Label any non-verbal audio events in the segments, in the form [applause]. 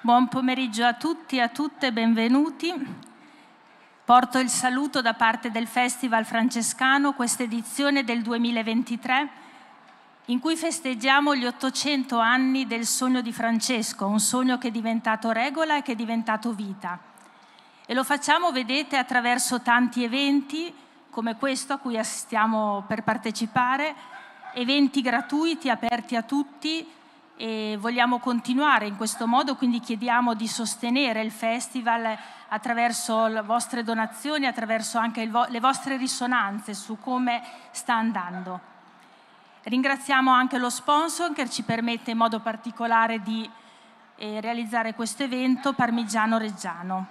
Buon pomeriggio a tutti e a tutte, benvenuti. Porto il saluto da parte del Festival Francescano, questa edizione del 2023, in cui festeggiamo gli 800 anni del sogno di Francesco, un sogno che è diventato regola e che è diventato vita. E lo facciamo, vedete, attraverso tanti eventi, come questo a cui assistiamo per partecipare, eventi gratuiti, aperti a tutti, e vogliamo continuare in questo modo, quindi chiediamo di sostenere il festival attraverso le vostre donazioni, attraverso anche vo- le vostre risonanze su come sta andando. Ringraziamo anche lo sponsor che ci permette in modo particolare di eh, realizzare questo evento, Parmigiano Reggiano.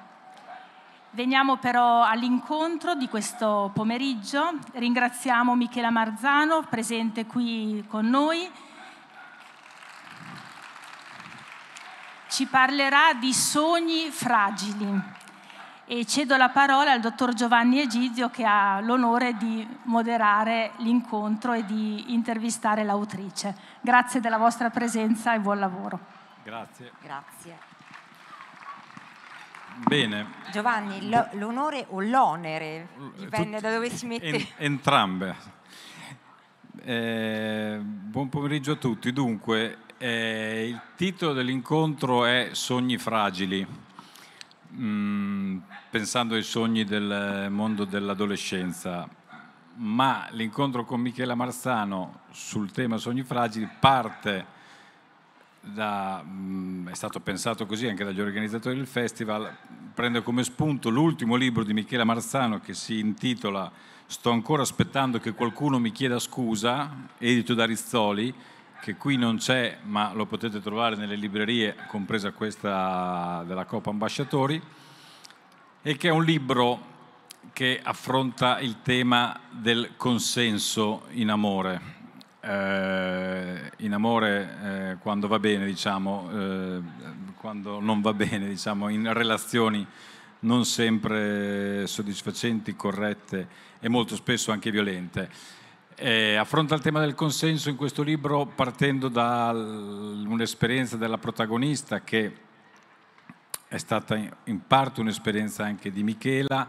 Veniamo però all'incontro di questo pomeriggio. Ringraziamo Michela Marzano, presente qui con noi ci parlerà di sogni fragili e cedo la parola al dottor Giovanni Egizio che ha l'onore di moderare l'incontro e di intervistare l'autrice. Grazie della vostra presenza e buon lavoro. Grazie. Grazie. Bene. Giovanni, l'onore o l'onere, dipende Tutti, da dove si mette. En, entrambe. Eh, buon pomeriggio a tutti. Dunque, eh, il titolo dell'incontro è Sogni fragili, mm, pensando ai sogni del mondo dell'adolescenza, ma l'incontro con Michela Marzano sul tema Sogni fragili parte da, mm, è stato pensato così anche dagli organizzatori del festival, prende come spunto l'ultimo libro di Michela Marzano che si intitola Sto ancora aspettando che qualcuno mi chieda scusa, edito da Rizzoli, che qui non c'è, ma lo potete trovare nelle librerie, compresa questa della Coppa Ambasciatori, e che è un libro che affronta il tema del consenso in amore. Eh, in amore eh, quando va bene, diciamo, eh, quando non va bene, diciamo, in relazioni non sempre soddisfacenti, corrette e molto spesso anche violente. Eh, affronta il tema del consenso in questo libro partendo da un'esperienza della protagonista che è stata in parte un'esperienza anche di Michela,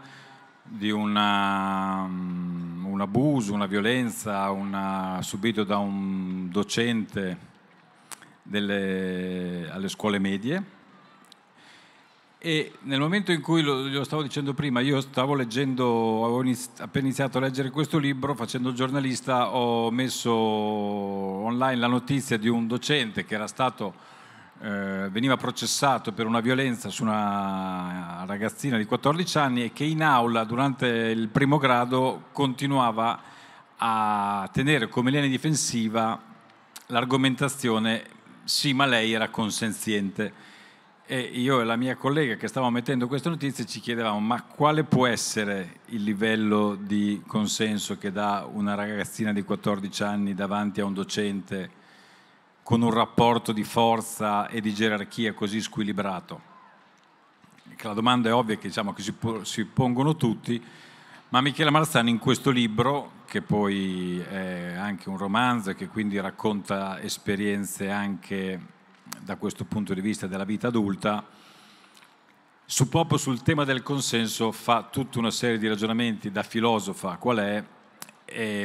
di una, mm, un abuso, una violenza una, subito da un docente delle, alle scuole medie e nel momento in cui, lo, lo, stavo dicendo prima, io stavo leggendo, avevo iniz- appena iniziato a leggere questo libro, facendo giornalista ho messo online la notizia di un docente che era stato, eh, veniva processato per una violenza su una ragazzina di 14 anni e che in aula durante il primo grado continuava a tenere come linea difensiva l'argomentazione sì ma lei era consenziente. E io e la mia collega che stavamo mettendo queste notizie ci chiedevamo ma quale può essere il livello di consenso che dà una ragazzina di 14 anni davanti a un docente con un rapporto di forza e di gerarchia così squilibrato? La domanda è ovvia che, diciamo, che si, si pongono tutti, ma Michela Marzani in questo libro, che poi è anche un romanzo e che quindi racconta esperienze anche da questo punto di vista della vita adulta, su proprio sul tema del consenso fa tutta una serie di ragionamenti da filosofa qual è,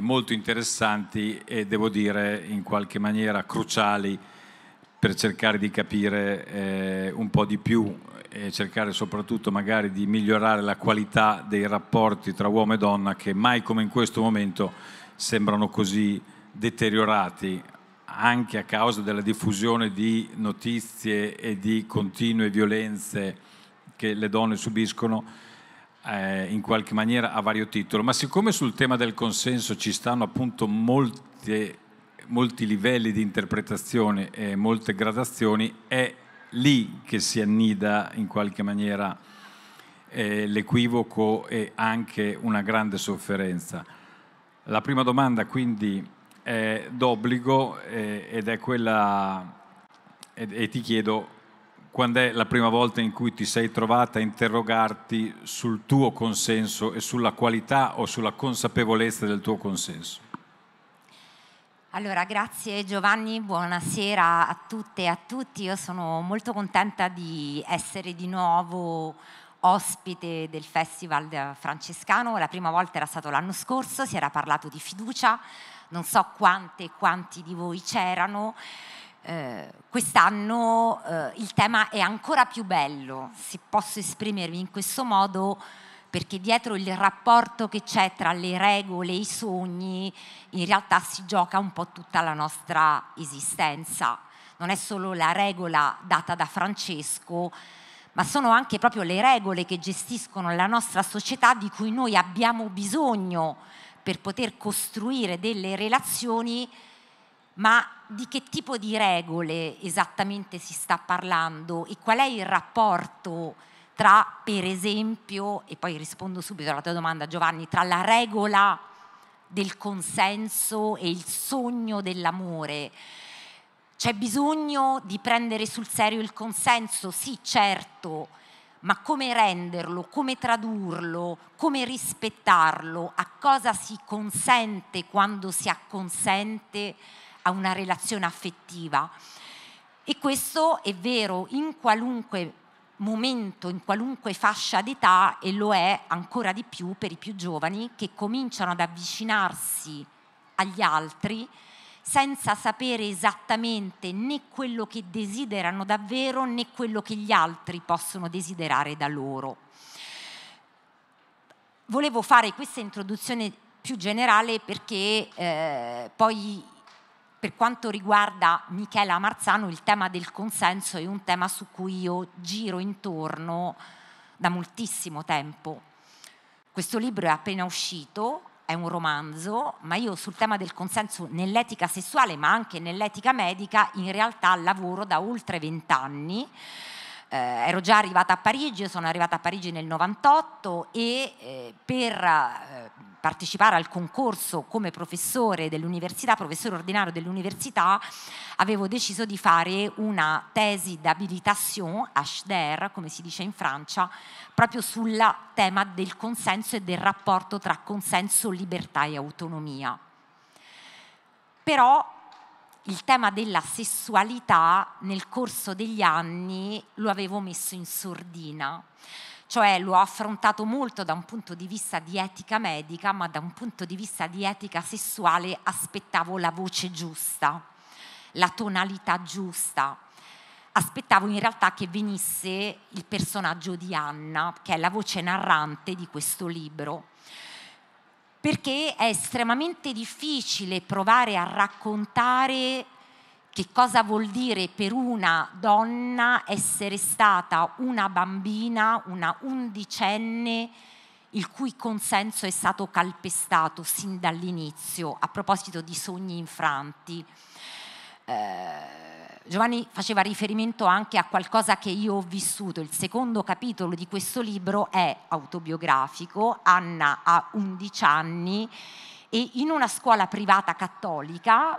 molto interessanti e devo dire in qualche maniera cruciali per cercare di capire eh, un po' di più e cercare soprattutto magari di migliorare la qualità dei rapporti tra uomo e donna che mai come in questo momento sembrano così deteriorati anche a causa della diffusione di notizie e di continue violenze che le donne subiscono eh, in qualche maniera a vario titolo, ma siccome sul tema del consenso ci stanno appunto molte, molti livelli di interpretazione e molte gradazioni, è lì che si annida in qualche maniera eh, l'equivoco e anche una grande sofferenza. La prima domanda quindi è d'obbligo eh, ed è quella, ed, e ti chiedo, quando è la prima volta in cui ti sei trovata a interrogarti sul tuo consenso e sulla qualità o sulla consapevolezza del tuo consenso? Allora, grazie Giovanni, buonasera a tutte e a tutti. Io sono molto contenta di essere di nuovo ospite del Festival Francescano. La prima volta era stato l'anno scorso, si era parlato di fiducia, non so quante e quanti di voi c'erano, eh, quest'anno eh, il tema è ancora più bello, se posso esprimermi in questo modo, perché dietro il rapporto che c'è tra le regole e i sogni, in realtà si gioca un po' tutta la nostra esistenza. Non è solo la regola data da Francesco, ma sono anche proprio le regole che gestiscono la nostra società di cui noi abbiamo bisogno per poter costruire delle relazioni, ma di che tipo di regole esattamente si sta parlando e qual è il rapporto tra, per esempio, e poi rispondo subito alla tua domanda Giovanni, tra la regola del consenso e il sogno dell'amore. C'è bisogno di prendere sul serio il consenso? Sì, certo ma come renderlo, come tradurlo, come rispettarlo, a cosa si consente quando si acconsente a una relazione affettiva. E questo è vero in qualunque momento, in qualunque fascia d'età e lo è ancora di più per i più giovani che cominciano ad avvicinarsi agli altri senza sapere esattamente né quello che desiderano davvero né quello che gli altri possono desiderare da loro. Volevo fare questa introduzione più generale perché eh, poi per quanto riguarda Michela Marzano il tema del consenso è un tema su cui io giro intorno da moltissimo tempo. Questo libro è appena uscito, è un romanzo, ma io sul tema del consenso nell'etica sessuale, ma anche nell'etica medica, in realtà lavoro da oltre vent'anni eh, ero già arrivata a Parigi, sono arrivata a Parigi nel 98 e eh, per eh, partecipare al concorso come professore dell'università, professore ordinario dell'università, avevo deciso di fare una tesi d'abilitation, HDR, come si dice in Francia, proprio sul tema del consenso e del rapporto tra consenso, libertà e autonomia. Però il tema della sessualità nel corso degli anni lo avevo messo in sordina, cioè l'ho affrontato molto da un punto di vista di etica medica, ma da un punto di vista di etica sessuale aspettavo la voce giusta, la tonalità giusta, aspettavo in realtà che venisse il personaggio di Anna, che è la voce narrante di questo libro perché è estremamente difficile provare a raccontare che cosa vuol dire per una donna essere stata una bambina, una undicenne, il cui consenso è stato calpestato sin dall'inizio, a proposito di sogni infranti. Eh, Giovanni faceva riferimento anche a qualcosa che io ho vissuto. Il secondo capitolo di questo libro è autobiografico. Anna ha 11 anni e in una scuola privata cattolica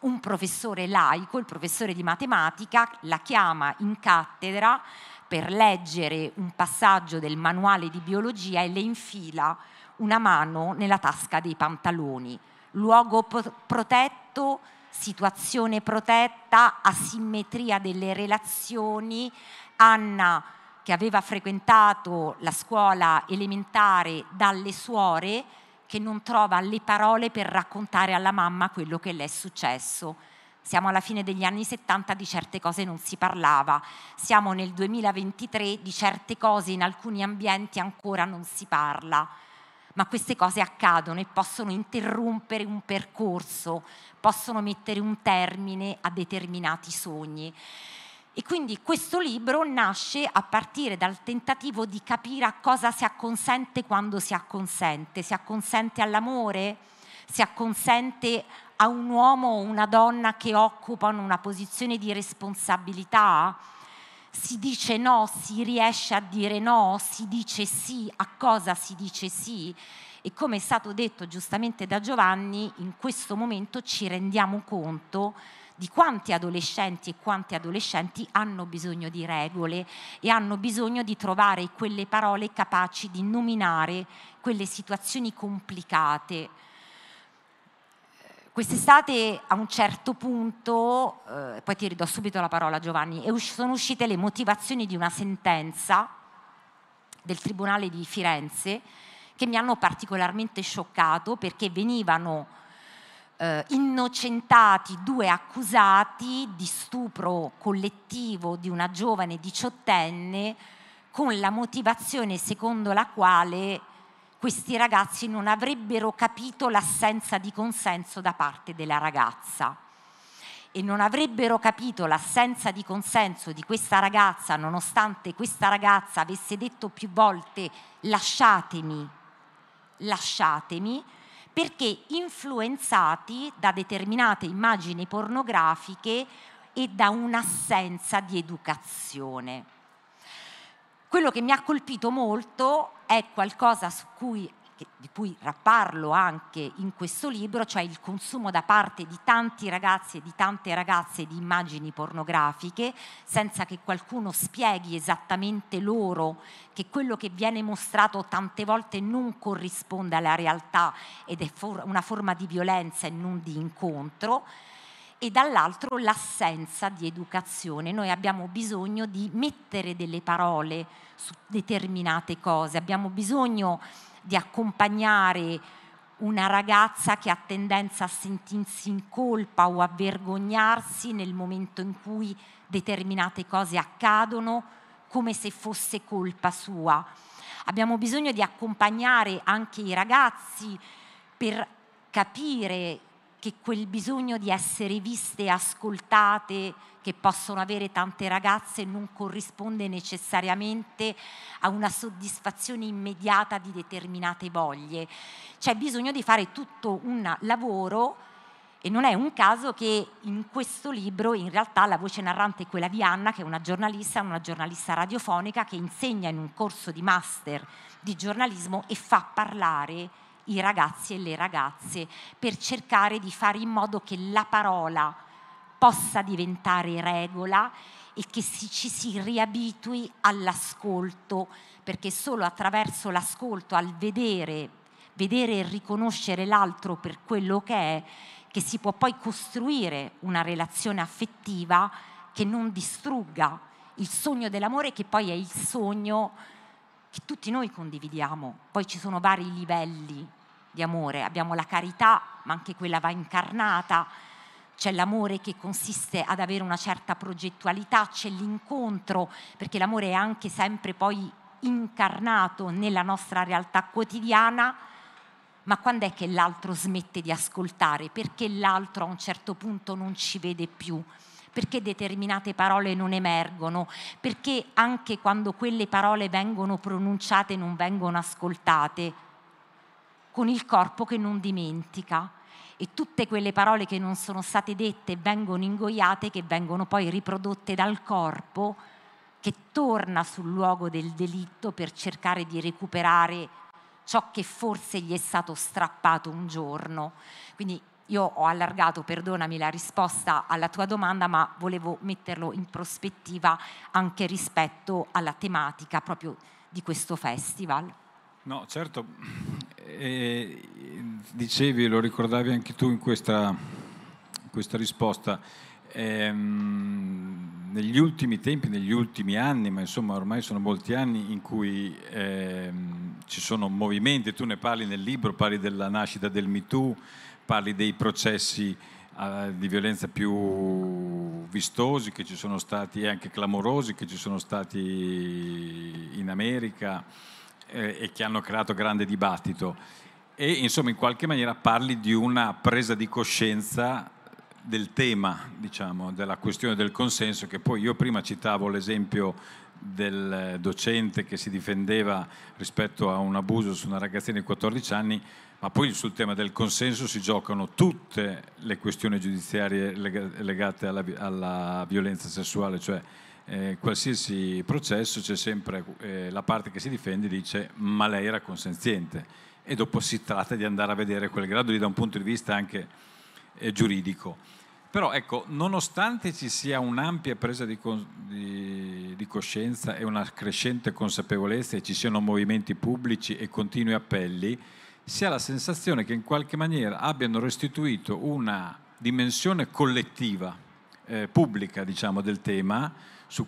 un professore laico, il professore di matematica, la chiama in cattedra per leggere un passaggio del manuale di biologia e le infila una mano nella tasca dei pantaloni, luogo protetto situazione protetta, asimmetria delle relazioni. Anna, che aveva frequentato la scuola elementare dalle suore, che non trova le parole per raccontare alla mamma quello che le è successo. Siamo alla fine degli anni 70, di certe cose non si parlava, siamo nel 2023, di certe cose in alcuni ambienti ancora non si parla ma queste cose accadono e possono interrompere un percorso, possono mettere un termine a determinati sogni. E quindi questo libro nasce a partire dal tentativo di capire a cosa si acconsente quando si acconsente. Si acconsente all'amore? Si acconsente a un uomo o una donna che occupano una posizione di responsabilità? si dice no, si riesce a dire no, si dice sì, a cosa si dice sì. E come è stato detto giustamente da Giovanni, in questo momento ci rendiamo conto di quanti adolescenti e quante adolescenti hanno bisogno di regole e hanno bisogno di trovare quelle parole capaci di nominare quelle situazioni complicate Quest'estate a un certo punto, eh, poi ti ridò subito la parola Giovanni, sono uscite le motivazioni di una sentenza del Tribunale di Firenze che mi hanno particolarmente scioccato perché venivano eh, innocentati due accusati di stupro collettivo di una giovane diciottenne con la motivazione secondo la quale questi ragazzi non avrebbero capito l'assenza di consenso da parte della ragazza e non avrebbero capito l'assenza di consenso di questa ragazza nonostante questa ragazza avesse detto più volte lasciatemi, lasciatemi, perché influenzati da determinate immagini pornografiche e da un'assenza di educazione. Quello che mi ha colpito molto è qualcosa cui, di cui rapparlo anche in questo libro, cioè il consumo da parte di tanti ragazzi e di tante ragazze di immagini pornografiche, senza che qualcuno spieghi esattamente loro che quello che viene mostrato tante volte non corrisponde alla realtà ed è for- una forma di violenza e non di incontro e dall'altro l'assenza di educazione. Noi abbiamo bisogno di mettere delle parole su determinate cose, abbiamo bisogno di accompagnare una ragazza che ha tendenza a sentirsi in colpa o a vergognarsi nel momento in cui determinate cose accadono come se fosse colpa sua. Abbiamo bisogno di accompagnare anche i ragazzi per capire che quel bisogno di essere viste, e ascoltate, che possono avere tante ragazze non corrisponde necessariamente a una soddisfazione immediata di determinate voglie. C'è bisogno di fare tutto un lavoro e non è un caso che in questo libro in realtà la voce narrante è quella di Anna, che è una giornalista, una giornalista radiofonica che insegna in un corso di master di giornalismo e fa parlare i ragazzi e le ragazze per cercare di fare in modo che la parola possa diventare regola e che si, ci si riabitui all'ascolto, perché solo attraverso l'ascolto, al vedere, vedere e riconoscere l'altro per quello che è, che si può poi costruire una relazione affettiva che non distrugga il sogno dell'amore che poi è il sogno che tutti noi condividiamo, poi ci sono vari livelli di amore, abbiamo la carità, ma anche quella va incarnata, c'è l'amore che consiste ad avere una certa progettualità, c'è l'incontro, perché l'amore è anche sempre poi incarnato nella nostra realtà quotidiana, ma quando è che l'altro smette di ascoltare? Perché l'altro a un certo punto non ci vede più? perché determinate parole non emergono, perché anche quando quelle parole vengono pronunciate non vengono ascoltate, con il corpo che non dimentica e tutte quelle parole che non sono state dette vengono ingoiate, che vengono poi riprodotte dal corpo che torna sul luogo del delitto per cercare di recuperare ciò che forse gli è stato strappato un giorno. Quindi io ho allargato, perdonami, la risposta alla tua domanda, ma volevo metterlo in prospettiva anche rispetto alla tematica proprio di questo festival. No, certo, eh, dicevi, lo ricordavi anche tu in questa, questa risposta, ehm, negli ultimi tempi, negli ultimi anni, ma insomma ormai sono molti anni in cui ehm, ci sono movimenti, tu ne parli nel libro, parli della nascita del MeToo, parli dei processi eh, di violenza più vistosi che ci sono stati e anche clamorosi che ci sono stati in America eh, e che hanno creato grande dibattito e insomma in qualche maniera parli di una presa di coscienza del tema, diciamo, della questione del consenso che poi io prima citavo l'esempio del docente che si difendeva rispetto a un abuso su una ragazzina di 14 anni, ma poi sul tema del consenso si giocano tutte le questioni giudiziarie legate alla, alla violenza sessuale, cioè eh, qualsiasi processo c'è sempre eh, la parte che si difende dice ma lei era consenziente e dopo si tratta di andare a vedere quel grado lì da un punto di vista anche eh, giuridico. Però ecco, nonostante ci sia un'ampia presa di, di, di, coscienza e una crescente consapevolezza e ci siano movimenti pubblici e continui appelli, si ha la sensazione che in qualche maniera abbiano restituito una dimensione collettiva, eh, pubblica diciamo, del tema,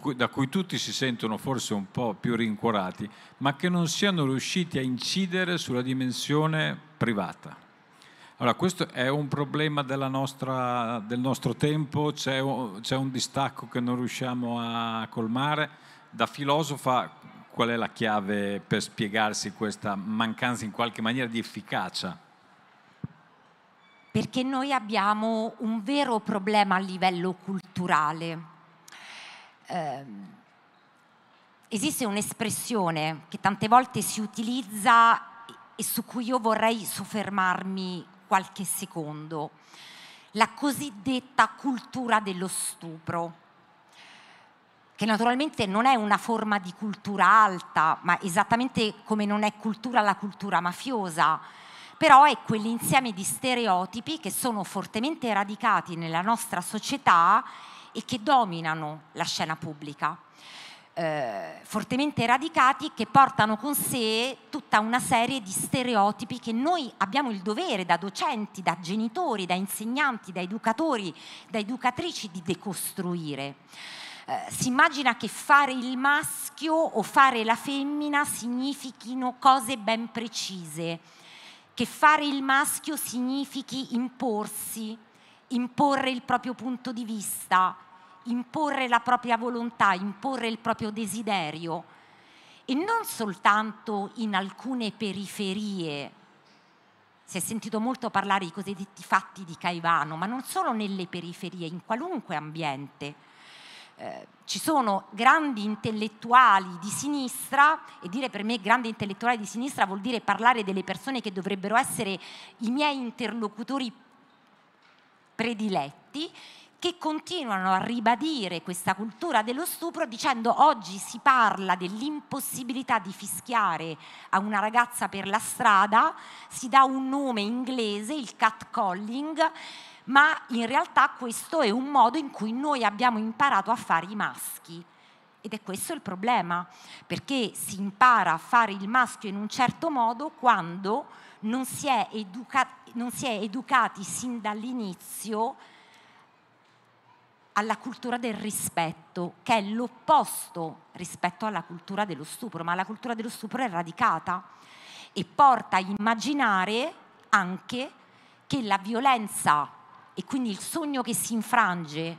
cui, da cui tutti si sentono forse un po' più rincuorati, ma che non siano riusciti a incidere sulla dimensione privata. Allora, questo è un problema nostra, del nostro tempo, c'è un, c'è un distacco che non riusciamo a colmare. Da filosofa, qual è la chiave per spiegarsi questa mancanza in qualche maniera di efficacia? Perché noi abbiamo un vero problema a livello culturale. Eh, esiste un'espressione che tante volte si utilizza e su cui io vorrei soffermarmi qualche secondo, la cosiddetta cultura dello stupro, che naturalmente non è una forma di cultura alta, ma esattamente come non è cultura la cultura mafiosa, però è quell'insieme di stereotipi che sono fortemente radicati nella nostra società e che dominano la scena pubblica eh, fortemente radicati che portano con sé tutta una serie di stereotipi che noi abbiamo il dovere da docenti, da genitori, da insegnanti, da educatori, da educatrici di decostruire. Eh, si immagina che fare il maschio o fare la femmina significhino cose ben precise, che fare il maschio significhi imporsi, imporre il proprio punto di vista, imporre la propria volontà, imporre il proprio desiderio e non soltanto in alcune periferie. Si è sentito molto parlare di cosiddetti fatti di Caivano, ma non solo nelle periferie, in qualunque ambiente. Eh, ci sono grandi intellettuali di sinistra, e dire per me grandi intellettuali di sinistra vuol dire parlare delle persone che dovrebbero essere i miei interlocutori prediletti, che continuano a ribadire questa cultura dello stupro dicendo oggi si parla dell'impossibilità di fischiare a una ragazza per la strada, si dà un nome inglese, il catcalling, ma in realtà questo è un modo in cui noi abbiamo imparato a fare i maschi. Ed è questo il problema, perché si impara a fare il maschio in un certo modo quando non si è, educa- non si è educati sin dall'inizio alla cultura del rispetto, che è l'opposto rispetto alla cultura dello stupro, ma la cultura dello stupro è radicata e porta a immaginare anche che la violenza e quindi il sogno che si infrange,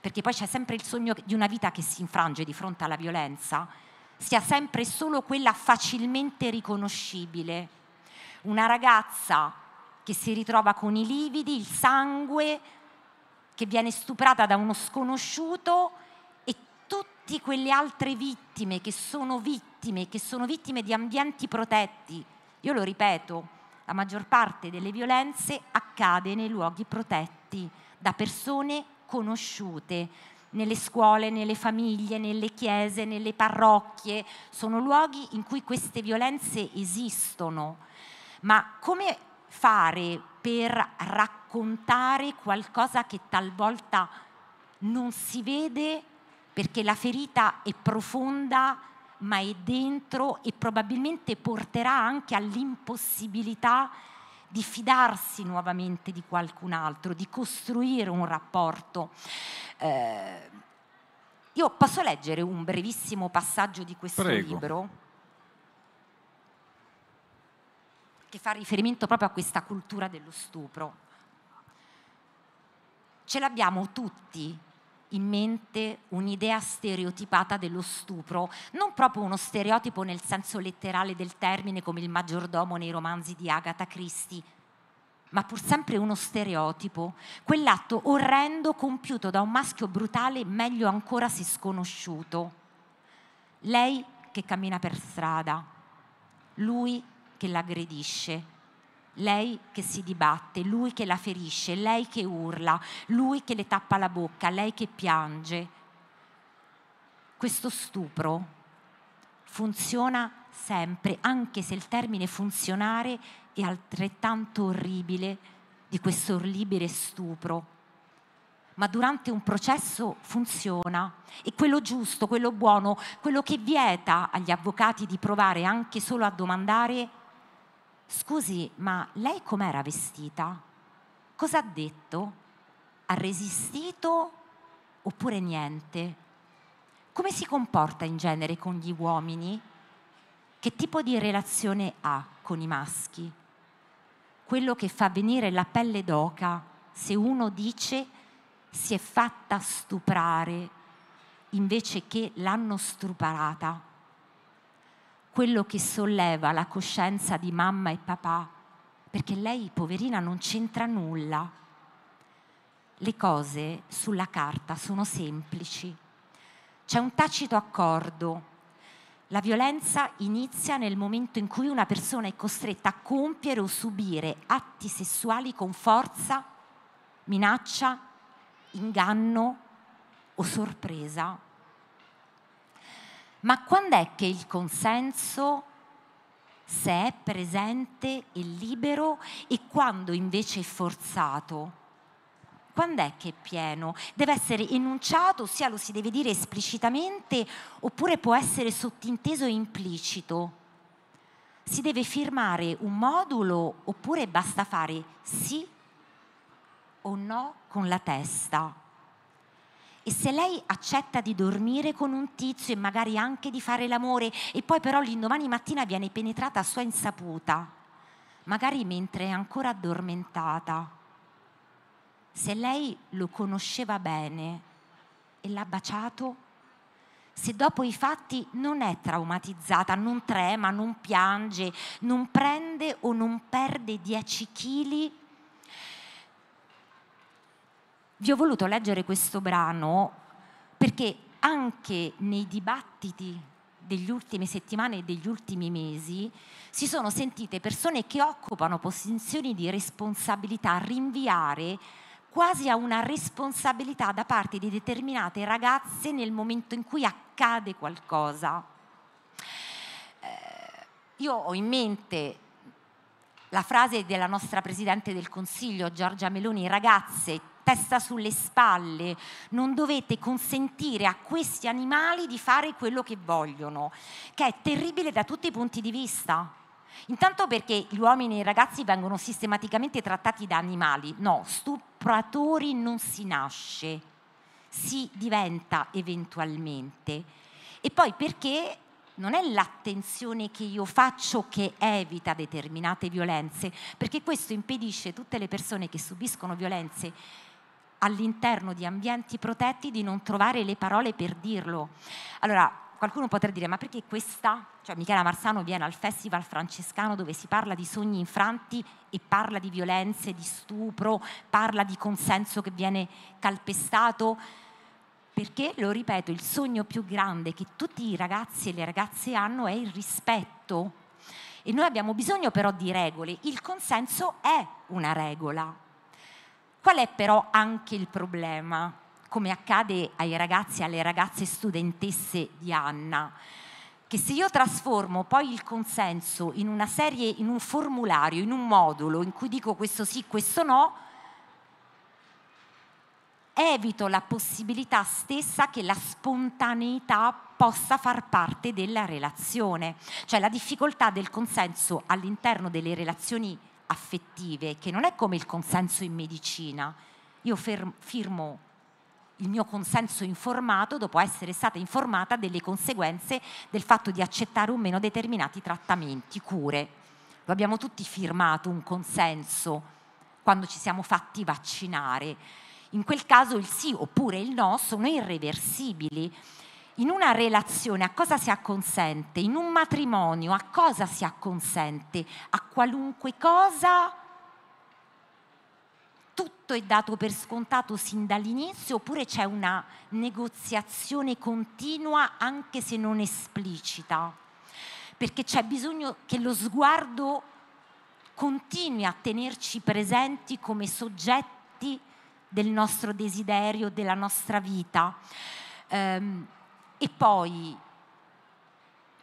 perché poi c'è sempre il sogno di una vita che si infrange di fronte alla violenza, sia sempre solo quella facilmente riconoscibile. Una ragazza che si ritrova con i lividi, il sangue, che viene stuprata da uno sconosciuto e tutte quelle altre vittime che sono vittime, che sono vittime di ambienti protetti. Io lo ripeto, la maggior parte delle violenze accade nei luoghi protetti, da persone conosciute, nelle scuole, nelle famiglie, nelle chiese, nelle parrocchie, sono luoghi in cui queste violenze esistono. Ma come fare per raccontare raccontare qualcosa che talvolta non si vede perché la ferita è profonda ma è dentro e probabilmente porterà anche all'impossibilità di fidarsi nuovamente di qualcun altro, di costruire un rapporto. Eh, io posso leggere un brevissimo passaggio di questo Prego. libro? che fa riferimento proprio a questa cultura dello stupro ce l'abbiamo tutti in mente un'idea stereotipata dello stupro, non proprio uno stereotipo nel senso letterale del termine come il maggiordomo nei romanzi di Agatha Christie, ma pur sempre uno stereotipo, quell'atto orrendo compiuto da un maschio brutale, meglio ancora se sconosciuto. Lei che cammina per strada, lui che l'aggredisce, lei che si dibatte, lui che la ferisce, lei che urla, lui che le tappa la bocca, lei che piange. Questo stupro funziona sempre, anche se il termine funzionare è altrettanto orribile di questo orribile stupro. Ma durante un processo funziona e quello giusto, quello buono, quello che vieta agli avvocati di provare anche solo a domandare scusi, ma lei com'era vestita? Cosa ha detto? Ha resistito oppure niente? Come si comporta in genere con gli uomini? Che tipo di relazione ha con i maschi? Quello che fa venire la pelle d'oca se uno dice si è fatta stuprare invece che l'hanno stuprata quello che solleva la coscienza di mamma e papà, perché lei, poverina, non c'entra nulla. Le cose sulla carta sono semplici. C'è un tacito accordo. La violenza inizia nel momento in cui una persona è costretta a compiere o subire atti sessuali con forza, minaccia, inganno o sorpresa ma quando è che il consenso se è presente e libero e quando invece è forzato? Quando è che è pieno? Deve essere enunciato, ossia lo si deve dire esplicitamente oppure può essere sottinteso e implicito. Si deve firmare un modulo oppure basta fare sì o no con la testa e se lei accetta di dormire con un tizio e magari anche di fare l'amore e poi però l'indomani mattina viene penetrata a sua insaputa, magari mentre è ancora addormentata, se lei lo conosceva bene e l'ha baciato, se dopo i fatti non è traumatizzata, non trema, non piange, non prende o non perde 10 chili vi ho voluto leggere questo brano perché anche nei dibattiti degli ultime settimane e degli ultimi mesi si sono sentite persone che occupano posizioni di responsabilità rinviare quasi a una responsabilità da parte di determinate ragazze nel momento in cui accade qualcosa. Eh, io ho in mente la frase della nostra Presidente del Consiglio, Giorgia Meloni, ragazze, testa sulle spalle, non dovete consentire a questi animali di fare quello che vogliono, che è terribile da tutti i punti di vista. Intanto perché gli uomini e i ragazzi vengono sistematicamente trattati da animali, no, stupratori non si nasce, si diventa eventualmente. E poi perché non è l'attenzione che io faccio che evita determinate violenze, perché questo impedisce a tutte le persone che subiscono violenze all'interno di ambienti protetti di non trovare le parole per dirlo. Allora, qualcuno potrebbe dire, ma perché questa, cioè Michela Marsano viene al Festival Francescano dove si parla di sogni infranti e parla di violenze, di stupro, parla di consenso che viene calpestato, perché, lo ripeto, il sogno più grande che tutti i ragazzi e le ragazze hanno è il rispetto. E noi abbiamo bisogno però di regole, il consenso è una regola Qual è però anche il problema, come accade ai ragazzi e alle ragazze studentesse di Anna? Che se io trasformo poi il consenso in una serie, in un formulario, in un modulo in cui dico questo sì, questo no, evito la possibilità stessa che la spontaneità possa far parte della relazione, cioè la difficoltà del consenso all'interno delle relazioni affettive, che non è come il consenso in medicina. Io fermo, firmo il mio consenso informato dopo essere stata informata delle conseguenze del fatto di accettare o meno determinati trattamenti, cure. Lo abbiamo tutti firmato un consenso quando ci siamo fatti vaccinare. In quel caso il sì oppure il no sono irreversibili in una relazione a cosa si acconsente, in un matrimonio a cosa si acconsente, a qualunque cosa tutto è dato per scontato sin dall'inizio oppure c'è una negoziazione continua anche se non esplicita, perché c'è bisogno che lo sguardo continui a tenerci presenti come soggetti del nostro desiderio, della nostra vita. Um, e poi,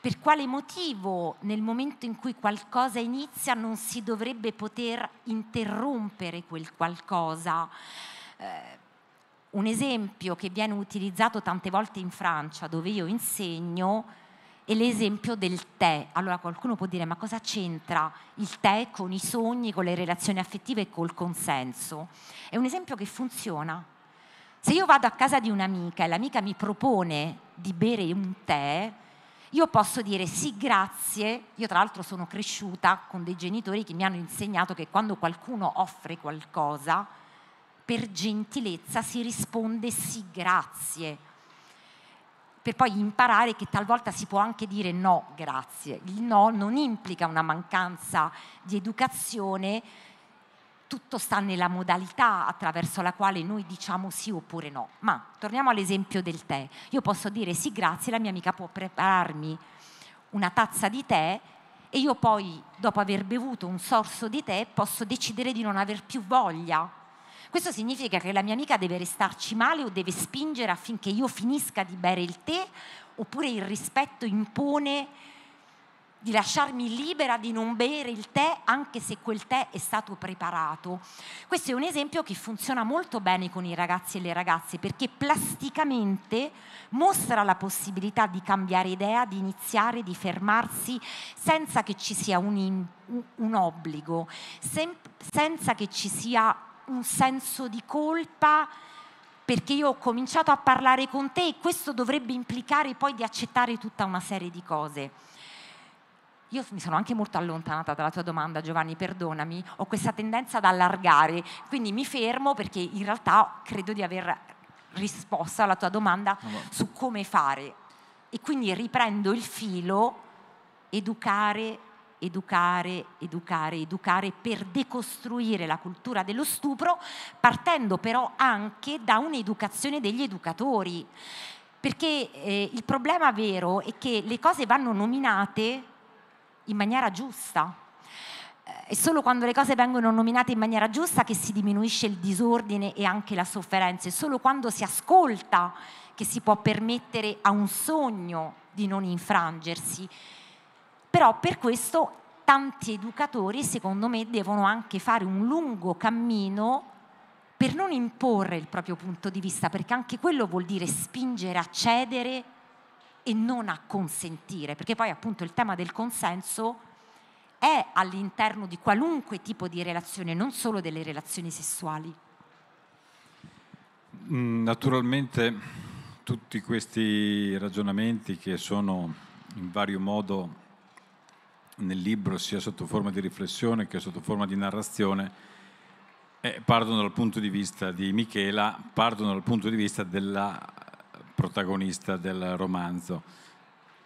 per quale motivo nel momento in cui qualcosa inizia non si dovrebbe poter interrompere quel qualcosa? Eh, un esempio che viene utilizzato tante volte in Francia, dove io insegno, è l'esempio del tè. Allora qualcuno può dire ma cosa c'entra il tè con i sogni, con le relazioni affettive e col consenso? È un esempio che funziona. Se io vado a casa di un'amica e l'amica mi propone di bere un tè, io posso dire sì grazie, io tra l'altro sono cresciuta con dei genitori che mi hanno insegnato che quando qualcuno offre qualcosa, per gentilezza si risponde sì grazie, per poi imparare che talvolta si può anche dire no grazie. Il no non implica una mancanza di educazione, tutto sta nella modalità attraverso la quale noi diciamo sì oppure no. Ma torniamo all'esempio del tè. Io posso dire sì grazie, la mia amica può prepararmi una tazza di tè e io poi, dopo aver bevuto un sorso di tè, posso decidere di non aver più voglia. Questo significa che la mia amica deve restarci male o deve spingere affinché io finisca di bere il tè, oppure il rispetto impone di lasciarmi libera di non bere il tè anche se quel tè è stato preparato. Questo è un esempio che funziona molto bene con i ragazzi e le ragazze perché plasticamente mostra la possibilità di cambiare idea, di iniziare, di fermarsi senza che ci sia un, in, un obbligo, sem- senza che ci sia un senso di colpa perché io ho cominciato a parlare con te e questo dovrebbe implicare poi di accettare tutta una serie di cose. Io mi sono anche molto allontanata dalla tua domanda, Giovanni, perdonami, ho questa tendenza ad allargare, quindi mi fermo perché in realtà credo di aver risposto alla tua domanda su come fare. E quindi riprendo il filo, educare, educare, educare, educare per decostruire la cultura dello stupro, partendo però anche da un'educazione degli educatori. Perché eh, il problema vero è che le cose vanno nominate in maniera giusta. Eh, è solo quando le cose vengono nominate in maniera giusta che si diminuisce il disordine e anche la sofferenza, è solo quando si ascolta che si può permettere a un sogno di non infrangersi. Però per questo tanti educatori, secondo me, devono anche fare un lungo cammino per non imporre il proprio punto di vista, perché anche quello vuol dire spingere a cedere e non a consentire, perché poi appunto il tema del consenso è all'interno di qualunque tipo di relazione, non solo delle relazioni sessuali. Mm, naturalmente tutti questi ragionamenti che sono in vario modo nel libro, sia sotto forma di riflessione che sotto forma di narrazione, eh, partono dal punto di vista di Michela, partono dal punto di vista della protagonista del romanzo.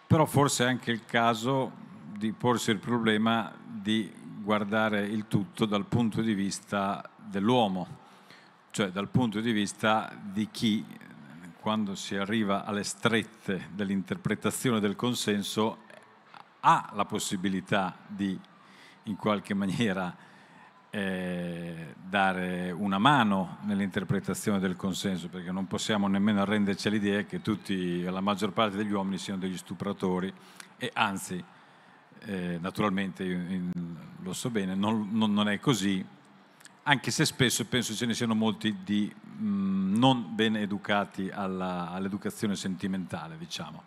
Però forse è anche il caso di porsi il problema di guardare il tutto dal punto di vista dell'uomo, cioè dal punto di vista di chi, quando si arriva alle strette dell'interpretazione del consenso, ha la possibilità di in qualche maniera eh, dare una mano nell'interpretazione del consenso, perché non possiamo nemmeno arrenderci all'idea che tutti, la maggior parte degli uomini siano degli stupratori e anzi, eh, naturalmente in, in, lo so bene, non, non, non, è così, anche se spesso penso ce ne siano molti di mh, mm, non ben educati alla, all'educazione sentimentale, diciamo.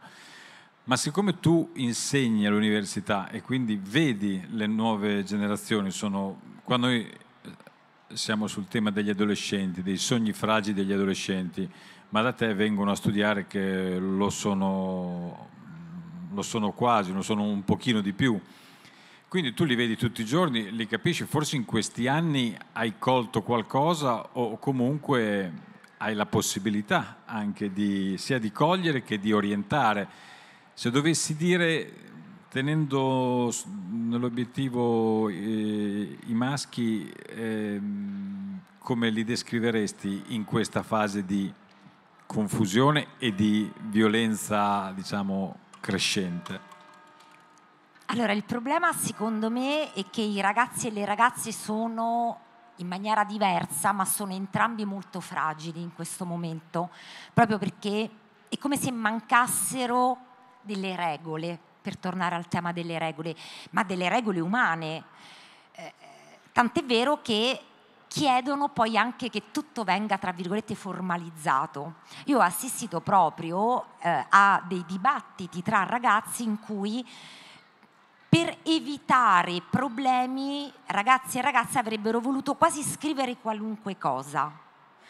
Ma siccome tu insegni all'università e quindi vedi le nuove generazioni, sono, quando noi eh, siamo sul tema degli adolescenti, dei sogni fragili degli adolescenti, ma da te vengono a studiare che lo sono, lo sono quasi, lo sono un pochino di più. Quindi tu li vedi tutti i giorni, li capisci, forse in questi anni hai colto qualcosa o comunque hai la possibilità anche di, sia di cogliere che di orientare se dovessi dire, tenendo nell'obiettivo eh, i maschi, eh, come li descriveresti in questa fase di confusione e di violenza, diciamo, crescente? Allora, il problema secondo me è che i ragazzi e le ragazze sono in maniera diversa, ma sono entrambi molto fragili in questo momento, proprio perché è come se mancassero delle regole, per tornare al tema delle regole, ma delle regole umane. Eh, tant'è vero che chiedono poi anche che tutto venga, tra virgolette, formalizzato. Io ho assistito proprio eh, a dei dibattiti tra ragazzi in cui per evitare problemi ragazzi e ragazze avrebbero voluto quasi scrivere qualunque cosa.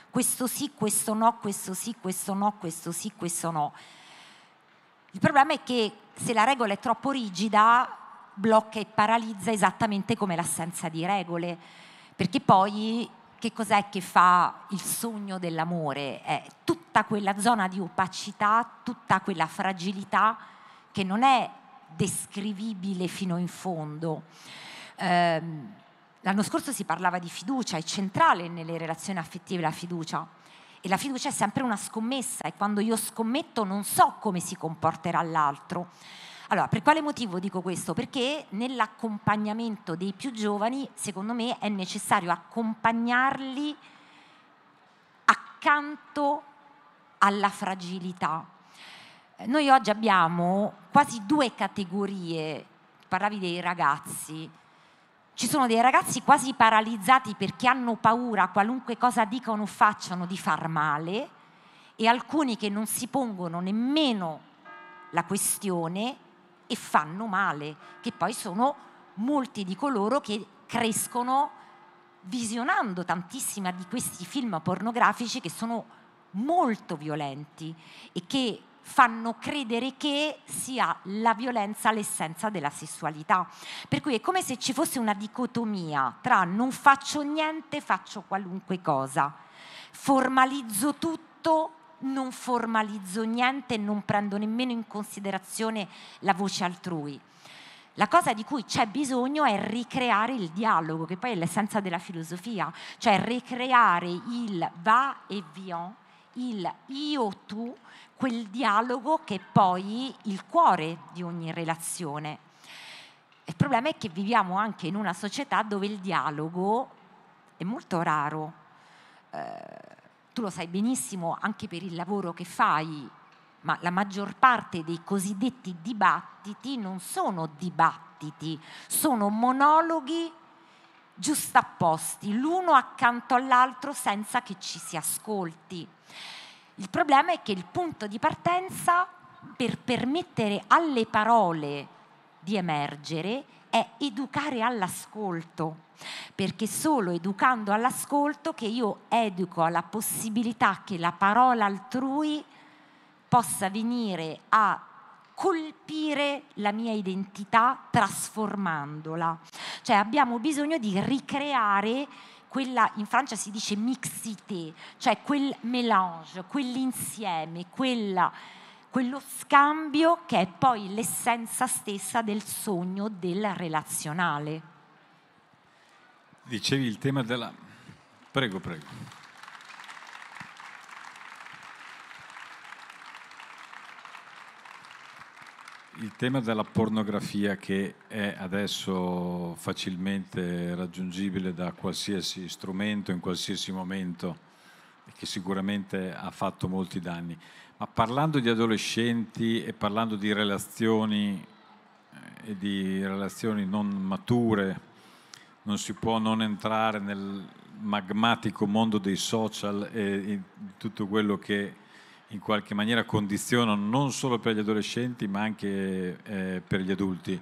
Questo sì, questo no, questo sì, questo no, questo sì, questo no. Il problema è che se la regola è troppo rigida, blocca e paralizza esattamente come l'assenza di regole, perché poi che cos'è che fa il sogno dell'amore? È tutta quella zona di opacità, tutta quella fragilità che non è descrivibile fino in fondo. Eh, l'anno scorso si parlava di fiducia, è centrale nelle relazioni affettive la fiducia e la fiducia è sempre una scommessa e quando io scommetto non so come si comporterà l'altro. Allora, per quale motivo dico questo? Perché nell'accompagnamento dei più giovani, secondo me, è necessario accompagnarli accanto alla fragilità. Noi oggi abbiamo quasi due categorie, parlavi dei ragazzi, ci sono dei ragazzi quasi paralizzati perché hanno paura, qualunque cosa dicano o facciano, di far male e alcuni che non si pongono nemmeno la questione e fanno male, che poi sono molti di coloro che crescono visionando tantissimi di questi film pornografici che sono molto violenti e che fanno credere che sia la violenza l'essenza della sessualità. Per cui è come se ci fosse una dicotomia tra non faccio niente, faccio qualunque cosa, formalizzo tutto, non formalizzo niente, non prendo nemmeno in considerazione la voce altrui. La cosa di cui c'è bisogno è ricreare il dialogo, che poi è l'essenza della filosofia, cioè ricreare il va e viens il io-tu, quel dialogo che è poi il cuore di ogni relazione. Il problema è che viviamo anche in una società dove il dialogo è molto raro. Eh, tu lo sai benissimo anche per il lavoro che fai, ma la maggior parte dei cosiddetti dibattiti non sono dibattiti, sono monologhi giustapposti l'uno accanto all'altro senza che ci si ascolti. Il problema è che il punto di partenza per permettere alle parole di emergere è educare all'ascolto, perché solo educando all'ascolto che io educo alla possibilità che la parola altrui possa venire a colpire la mia identità trasformandola. Cioè abbiamo bisogno di ricreare quella, in Francia si dice mixité, cioè quel mélange, quell'insieme, quella, quello scambio che è poi l'essenza stessa del sogno del relazionale. Dicevi il tema della... Prego, prego. il tema della pornografia che è adesso facilmente raggiungibile da qualsiasi strumento in qualsiasi momento e che sicuramente ha fatto molti danni. Ma parlando di adolescenti e parlando di relazioni eh, e di relazioni non mature, non si può non entrare nel magmatico mondo dei social e tutto quello che in qualche maniera condizionano non solo per gli adolescenti ma anche eh, per gli adulti.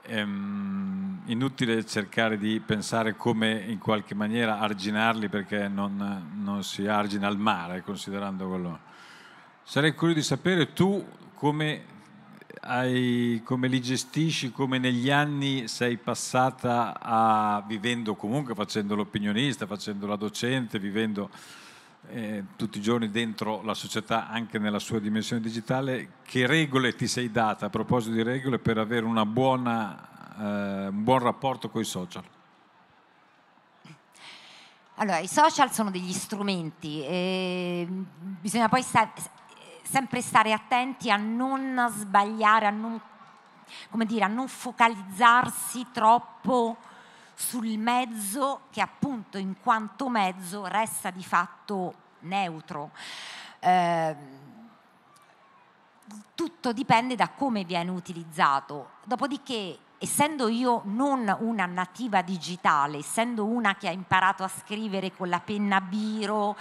È ehm, inutile cercare di pensare come in qualche maniera arginarli perché non, non si argina il mare considerando quello. Sarei curioso di sapere tu come, hai, come li gestisci, come negli anni sei passata a, vivendo comunque, facendo l'opinionista, facendo la docente, vivendo eh, tutti i giorni dentro la società, anche nella sua dimensione digitale, che regole ti sei data a proposito di regole per avere buona, eh, un buon rapporto con i social? Allora, i social sono degli strumenti, e bisogna poi sta- sempre stare attenti a non sbagliare, a non, dire, a non focalizzarsi troppo sul mezzo che appunto in quanto mezzo resta di fatto neutro. Eh, tutto dipende da come viene utilizzato. Dopodiché, essendo io non una nativa digitale, essendo una che ha imparato a scrivere con la penna biro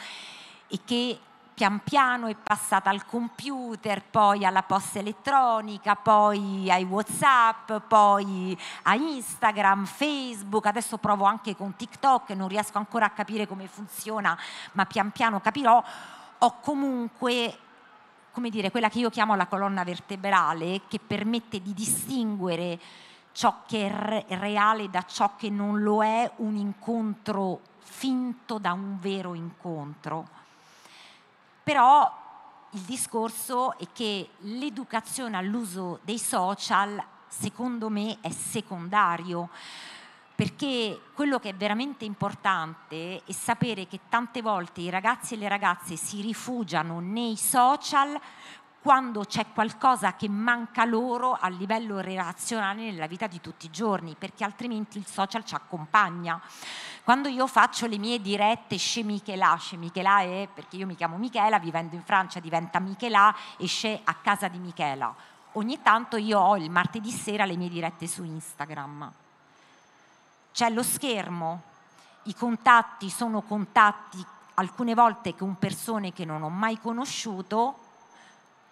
e che pian piano è passata al computer, poi alla posta elettronica, poi ai Whatsapp, poi a Instagram, Facebook, adesso provo anche con TikTok, non riesco ancora a capire come funziona, ma pian piano capirò, ho comunque come dire, quella che io chiamo la colonna vertebrale che permette di distinguere ciò che è reale da ciò che non lo è, un incontro finto da un vero incontro però il discorso è che l'educazione all'uso dei social, secondo me, è secondario, perché quello che è veramente importante è sapere che tante volte i ragazzi e le ragazze si rifugiano nei social quando c'è qualcosa che manca loro a livello relazionale nella vita di tutti i giorni, perché altrimenti il social ci accompagna. Quando io faccio le mie dirette chez Michela, chez Michela è perché io mi chiamo Michela, vivendo in Francia diventa Michela esce a casa di Michela. Ogni tanto io ho il martedì sera le mie dirette su Instagram. C'è lo schermo, i contatti sono contatti alcune volte con persone che non ho mai conosciuto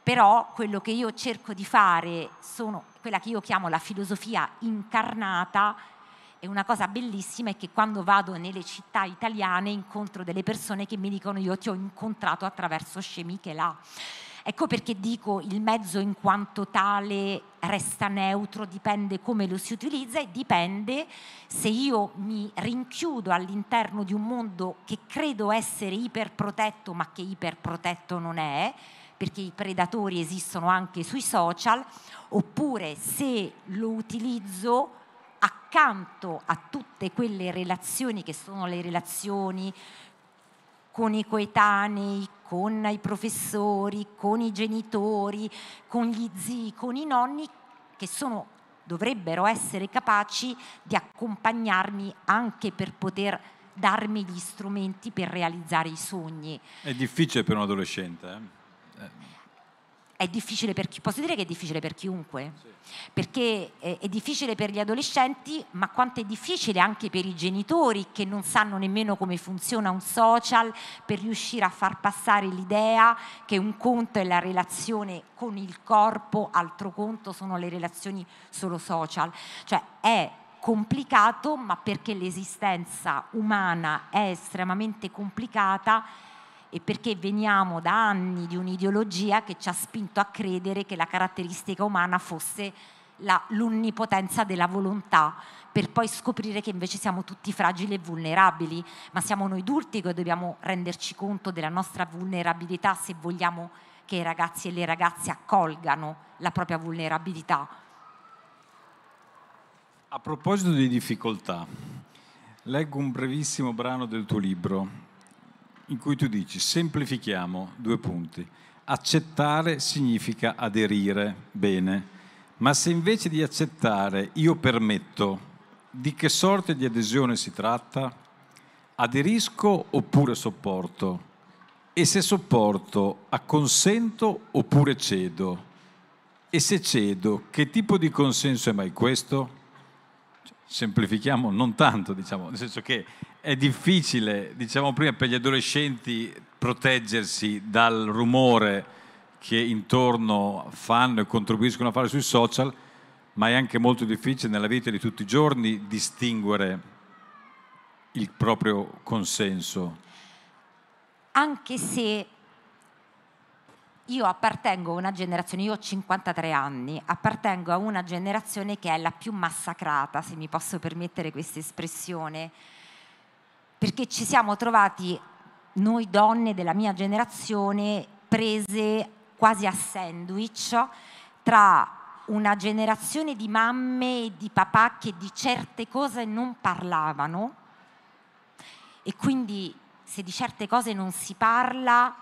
però quello che io cerco di fare sono quella che io chiamo la filosofia incarnata e una cosa bellissima è che quando vado nelle città italiane incontro delle persone che mi dicono io ti ho incontrato attraverso scemiche là. Ecco perché dico il mezzo in quanto tale resta neutro, dipende come lo si utilizza e dipende se io mi rinchiudo all'interno di un mondo che credo essere iperprotetto ma che iperprotetto non è, perché i predatori esistono anche sui social, oppure se lo utilizzo accanto a tutte quelle relazioni che sono le relazioni con i coetanei, con i professori, con i genitori, con gli zii, con i nonni, che sono, dovrebbero essere capaci di accompagnarmi anche per poter darmi gli strumenti per realizzare i sogni. È difficile per un adolescente. Eh? È difficile per chi, posso dire che è difficile per chiunque, sì. perché è, è, difficile per gli adolescenti, ma quanto è difficile anche per i genitori che non sanno nemmeno come funziona un social per riuscire a far passare l'idea che un conto è la relazione con il corpo, altro conto sono le relazioni solo social. Cioè è complicato, ma perché l'esistenza umana è estremamente complicata e perché veniamo da anni di un'ideologia che ci ha spinto a credere che la caratteristica umana fosse la, l'onnipotenza della volontà, per poi scoprire che invece siamo tutti fragili e vulnerabili, ma siamo noi adulti che dobbiamo renderci conto della nostra vulnerabilità se vogliamo che i ragazzi e le ragazze accolgano la propria vulnerabilità. A proposito di difficoltà, leggo un brevissimo brano del tuo libro, in cui tu dici semplifichiamo due punti. Accettare significa aderire, bene, ma se invece di accettare io permetto, di che sorte di adesione si tratta? Aderisco oppure sopporto? E se sopporto, acconsento oppure cedo? E se cedo, che tipo di consenso è mai questo? Semplifichiamo non tanto, diciamo, nel senso che è difficile, diciamo prima, per gli adolescenti proteggersi dal rumore che intorno fanno e contribuiscono a fare sui social, ma è anche molto difficile nella vita di tutti i giorni distinguere il proprio consenso. Anche se io appartengo a una generazione, io ho 53 anni, appartengo a una generazione che è la più massacrata, se mi posso permettere questa espressione, perché ci siamo trovati noi donne della mia generazione prese quasi a sandwich oh, tra una generazione di mamme e di papà che di certe cose non parlavano e quindi se di certe cose non si parla,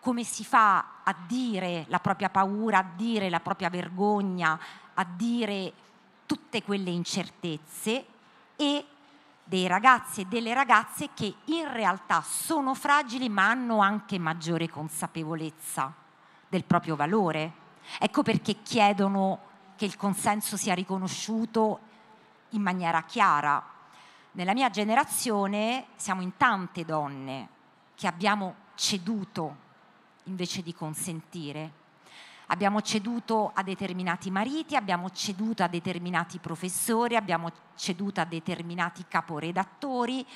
come si fa a dire la propria paura, a dire la propria vergogna, a dire tutte quelle incertezze e dei ragazzi e delle ragazze che in realtà sono fragili ma hanno anche maggiore consapevolezza del proprio valore. Ecco perché chiedono che il consenso sia riconosciuto in maniera chiara. Nella mia generazione siamo in tante donne che abbiamo ceduto invece di consentire Abbiamo ceduto a determinati mariti, abbiamo ceduto a determinati professori, abbiamo ceduto a determinati caporedattori,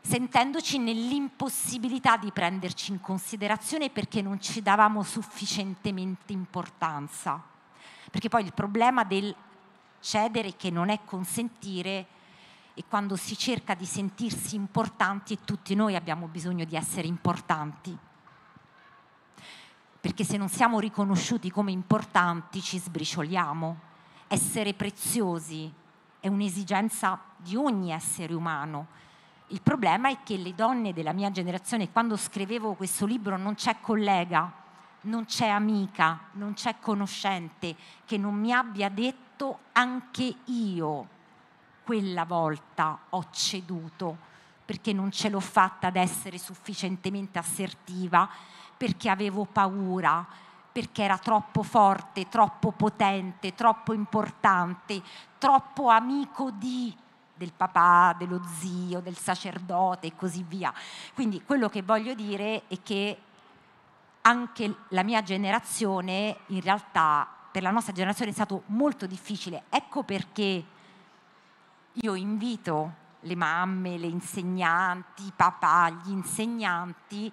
sentendoci nell'impossibilità di prenderci in considerazione perché non ci davamo sufficientemente importanza. Perché poi il problema del cedere che non è consentire e quando si cerca di sentirsi importanti e tutti noi abbiamo bisogno di essere importanti perché se non siamo riconosciuti come importanti ci sbricioliamo. Essere preziosi è un'esigenza di ogni essere umano. Il problema è che le donne della mia generazione, quando scrivevo questo libro, non c'è collega, non c'è amica, non c'è conoscente che non mi abbia detto anche io quella volta ho ceduto perché non ce l'ho fatta ad essere sufficientemente assertiva perché avevo paura, perché era troppo forte, troppo potente, troppo importante, troppo amico di del papà, dello zio, del sacerdote e così via. Quindi quello che voglio dire è che anche la mia generazione, in realtà per la nostra generazione è stato molto difficile. Ecco perché io invito le mamme, le insegnanti, i papà, gli insegnanti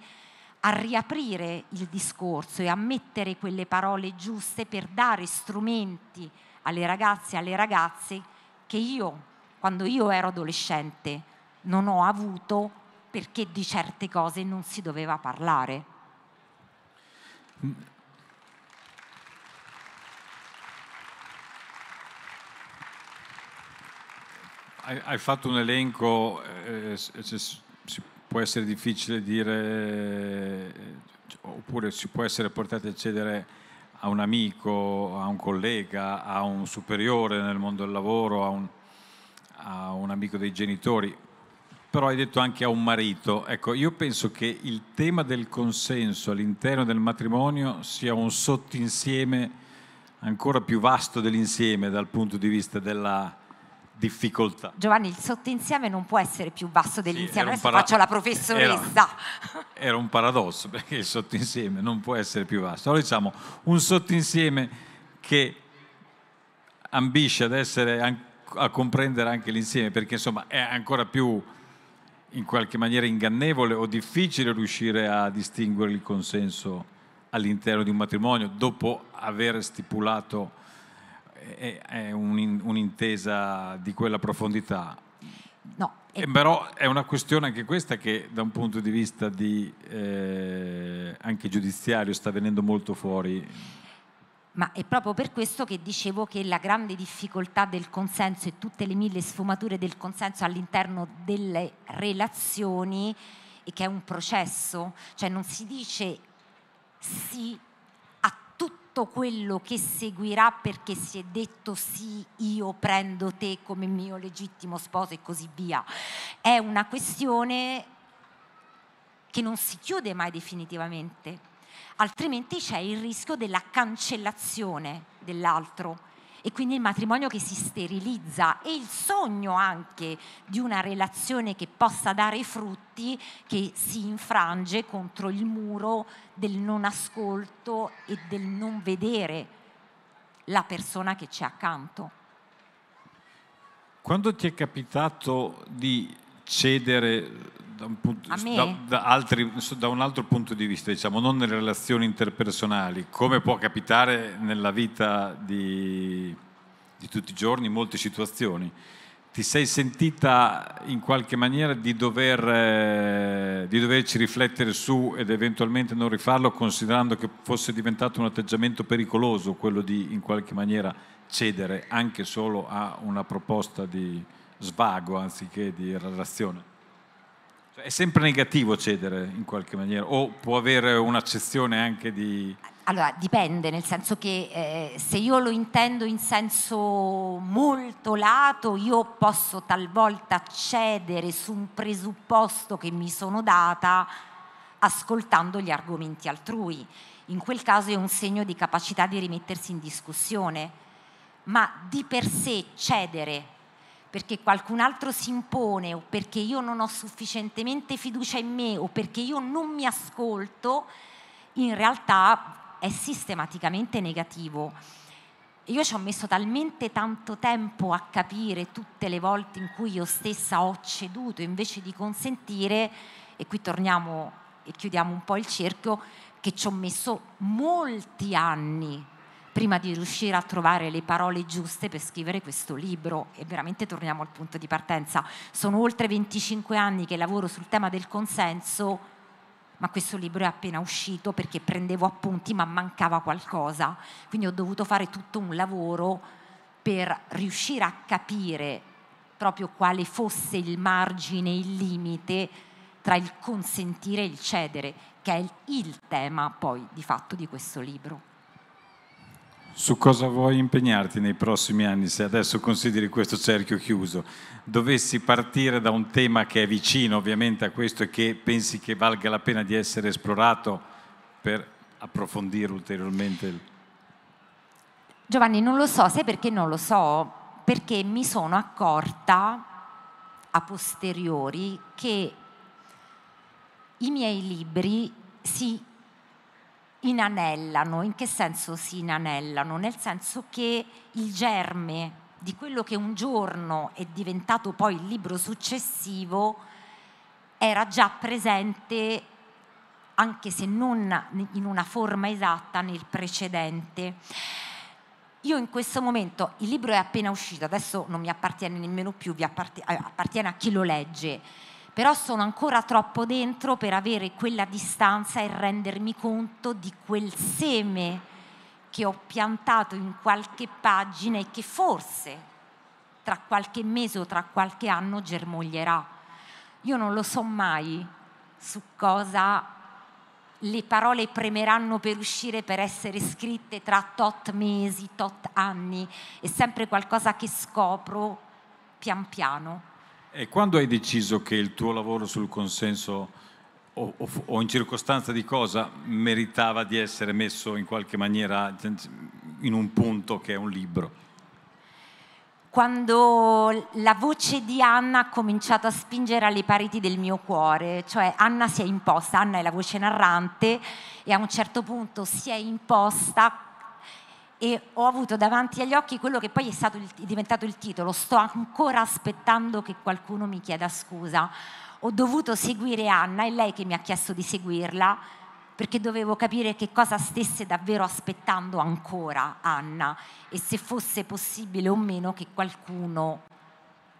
a riaprire il discorso e a mettere quelle parole giuste per dare strumenti alle ragazze e alle ragazze che io, quando io ero adolescente, non ho avuto perché di certe cose non si doveva parlare. Hai fatto un elenco, eh, si può essere difficile dire, oppure si può essere portati a cedere a un amico, a un collega, a un superiore nel mondo del lavoro, a un, a un amico dei genitori, però hai detto anche a un marito. Ecco, io penso che il tema del consenso all'interno del matrimonio sia un sottinsieme ancora più vasto dell'insieme dal punto di vista della difficoltà. Giovanni, il sottinsieme non può essere più basso dell'insieme, sì, adesso para- faccio la professoressa. Era, era, un paradosso perché il sottinsieme non può essere più vasto. Allora diciamo un sottinsieme che ambisce ad essere, a comprendere anche l'insieme perché insomma è ancora più in qualche maniera ingannevole o difficile riuscire a distinguere il consenso all'interno di un matrimonio dopo aver stipulato è, è un, un'intesa di quella profondità. No, eh, però è una questione anche questa che da un punto di vista di, eh, anche giudiziario sta venendo molto fuori. Ma è proprio per questo che dicevo che la grande difficoltà del consenso e tutte le mille sfumature del consenso all'interno delle relazioni e che è un processo, cioè non si dice sì tutto quello che seguirà perché si è detto sì, io prendo te come mio legittimo sposo e così via, è una questione che non si chiude mai definitivamente, altrimenti c'è il rischio della cancellazione dell'altro e quindi il matrimonio che si sterilizza e il sogno anche di una relazione che possa dare frutti che si infrange contro il muro del non ascolto e del non vedere la persona che c'è accanto. Quando ti è capitato di cedere da un, punto, da, da, altri, da un, altro punto di vista, diciamo, non nelle relazioni interpersonali, come può capitare nella vita di, di tutti i giorni, in molte situazioni. Ti sei sentita in qualche maniera di, dover, eh, di doverci riflettere su ed eventualmente non rifarlo, considerando che fosse diventato un atteggiamento pericoloso quello di in qualche maniera cedere anche solo a una proposta di svago anziché di relazione? Cioè, è sempre negativo cedere in qualche maniera o può avere un'accezione anche di... Allora, dipende, nel senso che eh, se io lo intendo in senso molto lato, io posso talvolta cedere su un presupposto che mi sono data ascoltando gli argomenti altrui. In quel caso è un segno di capacità di rimettersi in discussione, ma di per sé cedere perché qualcun altro si impone o perché io non ho sufficientemente fiducia in me o perché io non mi ascolto, in realtà è sistematicamente negativo. Io ci ho messo talmente tanto tempo a capire tutte le volte in cui io stessa ho ceduto invece di consentire, e qui torniamo e chiudiamo un po' il cerchio, che ci ho messo molti anni prima di riuscire a trovare le parole giuste per scrivere questo libro e veramente torniamo al punto di partenza. Sono oltre 25 anni che lavoro sul tema del consenso, ma questo libro è appena uscito perché prendevo appunti ma mancava qualcosa, quindi ho dovuto fare tutto un lavoro per riuscire a capire proprio quale fosse il margine, il limite tra il consentire e il cedere, che è il tema poi di fatto di questo libro. Su cosa vuoi impegnarti nei prossimi anni, se adesso consideri questo cerchio chiuso? Dovessi partire da un tema che è vicino ovviamente a questo e che pensi che valga la pena di essere esplorato per approfondire ulteriormente? Giovanni, non lo so, sai perché non lo so? Perché mi sono accorta a posteriori che i miei libri si inanellano. In che senso si inanellano? Nel senso che il germe di quello che un giorno è diventato poi il libro successivo era già presente, anche se non in una forma esatta, nel precedente. Io in questo momento, il libro è appena uscito, adesso non mi appartiene nemmeno più, eh, appartiene a chi lo legge però sono ancora troppo dentro per avere quella distanza e rendermi conto di quel seme che ho piantato in qualche pagina e che forse tra qualche mese o tra qualche anno germoglierà. Io non lo so mai su cosa le parole premeranno per uscire, per essere scritte tra tot mesi, tot anni. È sempre qualcosa che scopro pian piano e quando hai deciso che il tuo lavoro sul consenso o, o, o in circostanza di cosa meritava di essere messo in qualche maniera cioè, in un punto che è un libro? quando la voce di Anna ha cominciato a spingere alle pareti del mio cuore, cioè Anna si è imposta, Anna è la voce narrante e a un certo punto si è imposta e ho avuto davanti agli occhi quello che poi è, stato, è diventato il titolo, sto ancora aspettando che qualcuno mi chieda scusa. Ho dovuto seguire Anna, è lei che mi ha chiesto di seguirla, perché dovevo capire che cosa stesse davvero aspettando ancora Anna e se fosse possibile o meno che qualcuno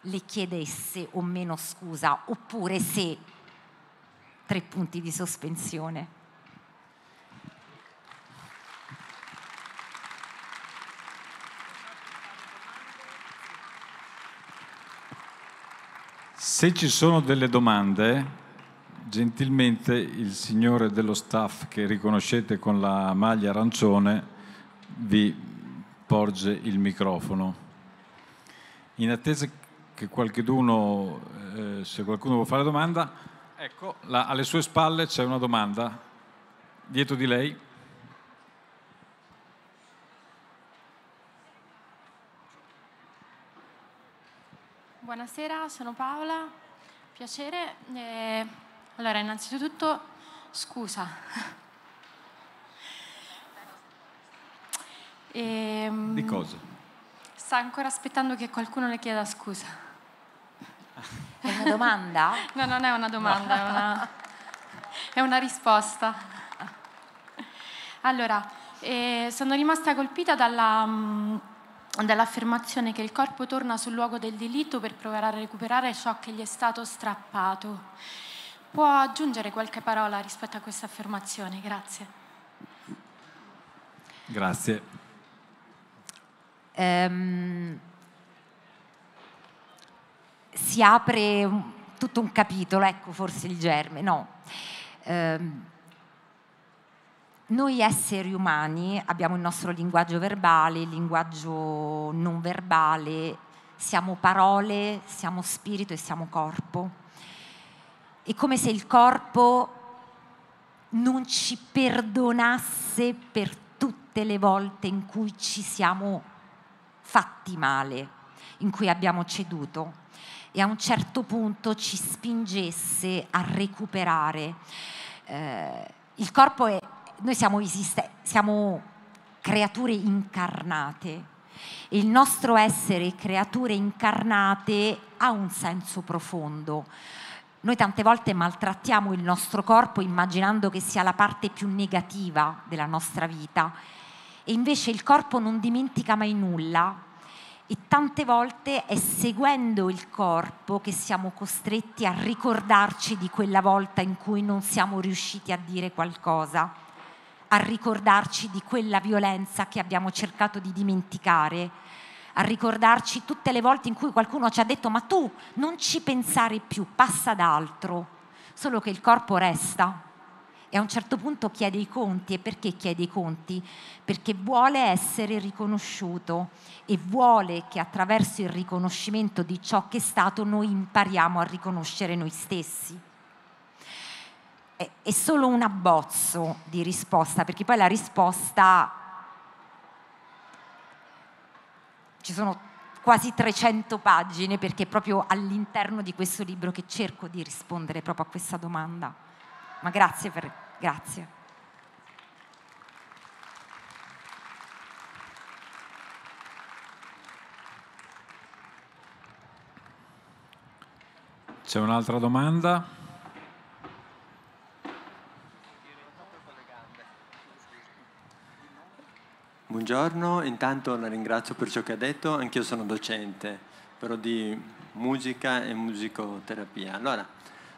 le chiedesse o meno scusa, oppure se tre punti di sospensione. Se ci sono delle domande, gentilmente il signore dello staff che riconoscete con la maglia arancione vi porge il microfono. In attesa che qualcuno, eh, se qualcuno vuole fare domanda, ecco, là, alle sue spalle c'è una domanda, dietro di lei. Buonasera, sono Paola, piacere. Eh, allora, innanzitutto scusa. E, Di ehm, cosa? Sta ancora aspettando che qualcuno le chieda scusa. È una domanda? [laughs] no, non è una domanda, no. è, una, è una risposta. Allora, eh, sono rimasta colpita dalla... Mh, mm, dell'affermazione che il corpo torna sul luogo del delitto per provare a recuperare ciò che gli è stato strappato. Può aggiungere qualche parola rispetto a questa affermazione? Grazie. Grazie. Um, si apre tutto un capitolo, ecco forse il germe, no. Um, noi esseri umani abbiamo il nostro linguaggio verbale, il linguaggio non verbale, siamo parole, siamo spirito e siamo corpo. È come se il corpo non ci perdonasse per tutte le volte in cui ci siamo fatti male, in cui abbiamo ceduto e a un certo punto ci spingesse a recuperare. Eh, il corpo è noi siamo, esiste- siamo creature incarnate. Il nostro essere creature incarnate ha un senso profondo. Noi tante volte maltrattiamo il nostro corpo immaginando che sia la parte più negativa della nostra vita e invece il corpo non dimentica mai nulla e tante volte è seguendo il corpo che siamo costretti a ricordarci di quella volta in cui non siamo riusciti a dire qualcosa a ricordarci di quella violenza che abbiamo cercato di dimenticare, a ricordarci tutte le volte in cui qualcuno ci ha detto ma tu non ci pensare più, passa ad altro, solo che il corpo resta e a un certo punto chiede i conti. E perché chiede i conti? Perché vuole essere riconosciuto e vuole che attraverso il riconoscimento di ciò che è stato noi impariamo a riconoscere noi stessi è solo un abbozzo di risposta, perché poi la risposta ci sono quasi 300 pagine perché è proprio all'interno di questo libro che cerco di rispondere proprio a questa domanda. Ma grazie per grazie. C'è un'altra domanda? Buongiorno, intanto la ringrazio per ciò che ha detto, anch'io sono docente, però di musica e musicoterapia. Allora,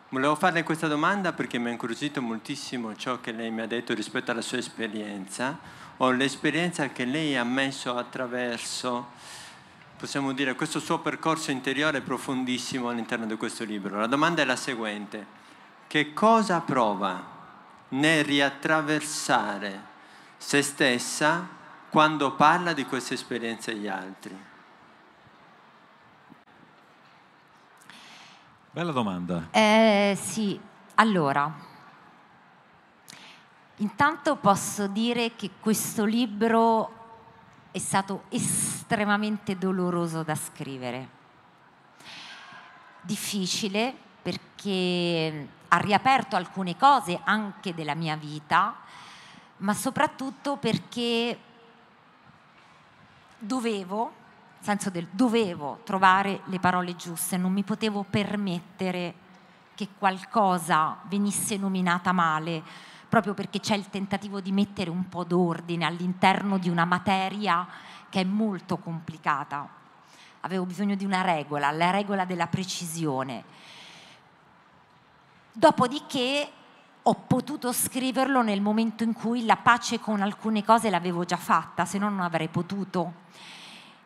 volevo farle questa domanda perché mi ha incuriosito moltissimo ciò che lei mi ha detto rispetto alla sua esperienza, o l'esperienza che lei ha messo attraverso, possiamo dire, questo suo percorso interiore profondissimo all'interno di questo libro. La domanda è la seguente, che cosa prova nel riattraversare se stessa quando parla di queste esperienze agli altri? Bella domanda. Eh, sì, allora, intanto posso dire che questo libro è stato estremamente doloroso da scrivere, difficile perché ha riaperto alcune cose anche della mia vita, ma soprattutto perché dovevo, senso del dovevo trovare le parole giuste, non mi potevo permettere che qualcosa venisse nominata male, proprio perché c'è il tentativo di mettere un po' d'ordine all'interno di una materia che è molto complicata. Avevo bisogno di una regola, la regola della precisione. Dopodiché ho potuto scriverlo nel momento in cui la pace con alcune cose l'avevo già fatta, se no non avrei potuto.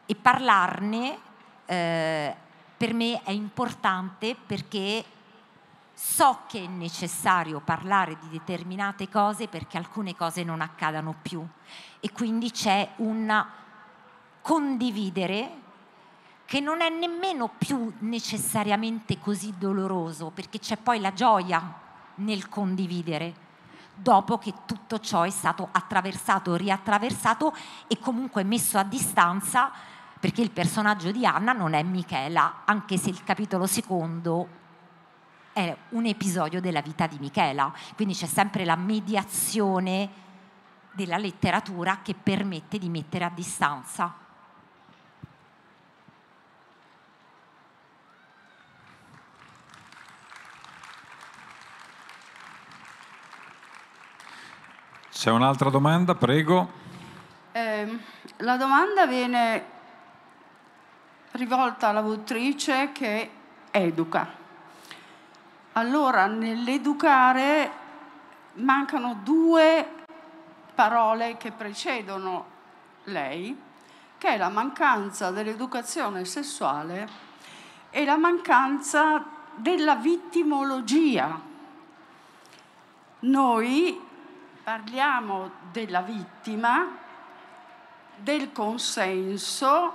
E parlarne eh, per me è importante perché so che è necessario parlare di determinate cose perché alcune cose non accadano più. E quindi c'è un condividere che non è nemmeno più necessariamente così doloroso perché c'è poi la gioia nel condividere, dopo che tutto ciò è stato attraversato, riattraversato e comunque messo a distanza, perché il personaggio di Anna non è Michela, anche se il capitolo secondo è un episodio della vita di Michela, quindi c'è sempre la mediazione della letteratura che permette di mettere a distanza. C'è un'altra domanda, prego. Eh, la domanda viene rivolta all'autrice che educa. Allora, nell'educare mancano due parole che precedono lei, che è la mancanza dell'educazione sessuale e la mancanza della vittimologia. Noi Parliamo della vittima, del consenso,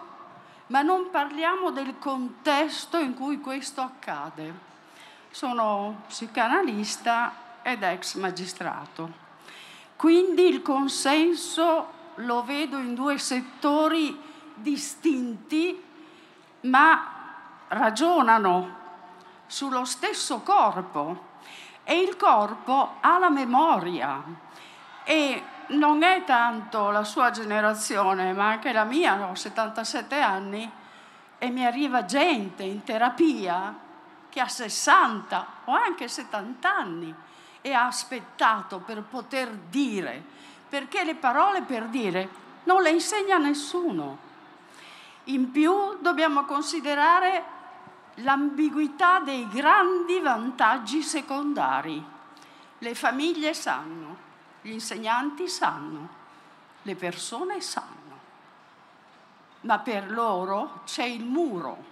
ma non parliamo del contesto in cui questo accade. Sono psicanalista ed ex magistrato. Quindi il consenso lo vedo in due settori distinti, ma ragionano sullo stesso corpo e il corpo ha la memoria e non è tanto la sua generazione, ma anche la mia, ho 77 anni, e mi arriva gente in terapia che ha 60 o anche 70 anni e ha aspettato per poter dire, perché le parole per dire non le insegna nessuno. In più dobbiamo considerare l'ambiguità dei grandi vantaggi secondari. Le famiglie sanno gli insegnanti sanno, le persone sanno, ma per loro c'è il muro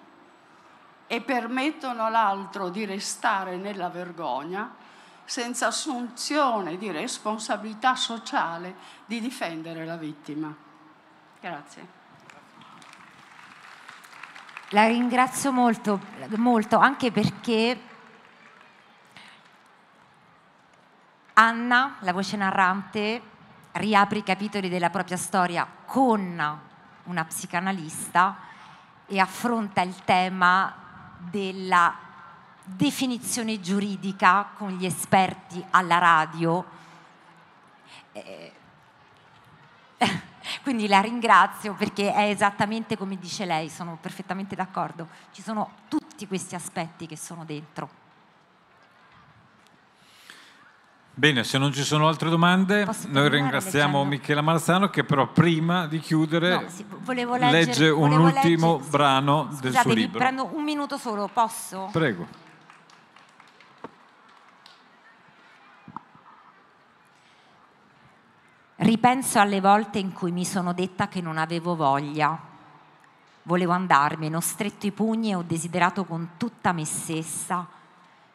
e permettono all'altro di restare nella vergogna senza assunzione di responsabilità sociale di difendere la vittima. Grazie. La ringrazio molto, molto anche perché Anna, la voce narrante, riapre i capitoli della propria storia con una psicanalista e affronta il tema della definizione giuridica con gli esperti alla radio. Eh, [laughs] quindi la ringrazio perché è esattamente come dice lei, sono perfettamente d'accordo. Ci sono tutti questi aspetti che sono dentro. Bene, se non ci sono altre domande, Posso noi ringraziamo leggendo? Michela Marzano che però prima di chiudere no, sì, leggere, legge un ultimo legge, brano sì. del suo libro. Prendo un minuto solo, posso? Prego. Ripenso alle volte in cui mi sono detta che non avevo voglia, volevo andarmene, ho stretto i pugni e ho desiderato con tutta me stessa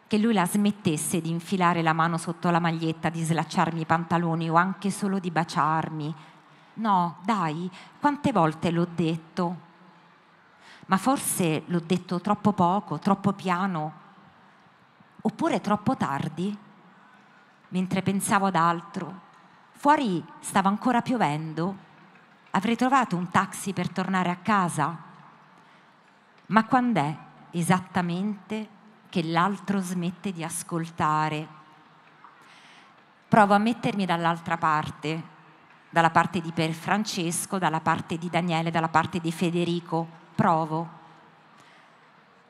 che lui la smettesse di infilare la mano sotto la maglietta, di slacciarmi i pantaloni o anche solo di baciarmi. No, dai, quante volte l'ho detto? Ma forse l'ho detto troppo poco, troppo piano, oppure troppo tardi, mentre pensavo ad altro. Fuori stava ancora piovendo. Avrei trovato un taxi per tornare a casa? Ma quando è esattamente che l'altro smette di ascoltare. Provo a mettermi dall'altra parte, dalla parte di Per Francesco, dalla parte di Daniele, dalla parte di Federico. Provo.